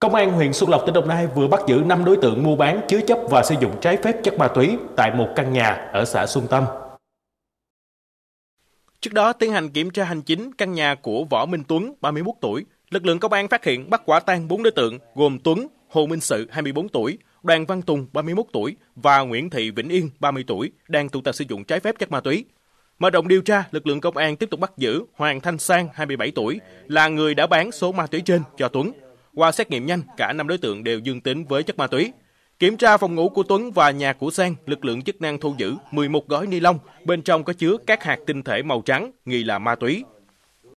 Công an huyện Xuân Lộc, tỉnh Đồng Nai vừa bắt giữ 5 đối tượng mua bán, chứa chấp và sử dụng trái phép chất ma túy tại một căn nhà ở xã Xuân Tâm. Trước đó, tiến hành kiểm tra hành chính căn nhà của Võ Minh Tuấn, 31 tuổi. Lực lượng công an phát hiện bắt quả tang 4 đối tượng gồm Tuấn, Hồ Minh Sự, 24 tuổi, Đoàn Văn Tùng, 31 tuổi và Nguyễn Thị Vĩnh Yên, 30 tuổi, đang tụ tập sử dụng trái phép chất ma túy. Mở rộng điều tra, lực lượng công an tiếp tục bắt giữ Hoàng Thanh Sang, 27 tuổi, là người đã bán số ma túy trên cho Tuấn. Qua xét nghiệm nhanh, cả năm đối tượng đều dương tính với chất ma túy. Kiểm tra phòng ngủ của Tuấn và nhà của Sang, lực lượng chức năng thu giữ 11 gói ni lông, bên trong có chứa các hạt tinh thể màu trắng, nghi là ma túy.